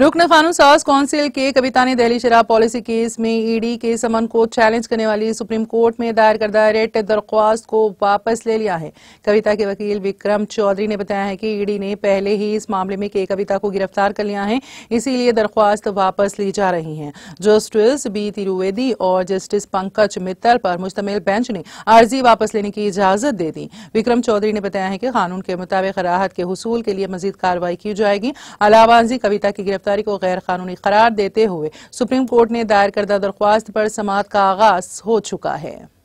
रुकन खानून साज काउंसिल के कविता ने दहली शराब पॉलिसी केस में ईडी के समन को चैलेंज करने वाली सुप्रीम कोर्ट में दायर करदा रेट दरख्वास्त को वापस ले लिया है कविता के वकील विक्रम चौधरी ने बताया है कि ईडी ने पहले ही इस मामले में के कविता को गिरफ्तार कर लिया है इसीलिए दरख्वास्त वापस ली जा रही है जस्टिस बी तिरुवेदी और जस्टिस पंकज मित्तल पर मुश्तमिल बेंच ने अर्जी वापस लेने की इजाजत दे दी विक्रम चौधरी ने बताया है कि कानून के मुताबिक राहत के हसूल के लिए मजीद कार्रवाई की जाएगी अलावाजी कविता की गिरफ्तार गिरफ्तारी को गैर कानूनी करार देते हुए सुप्रीम कोर्ट ने दायर करदा दरख्वास्त पर समात का आगाज हो चुका है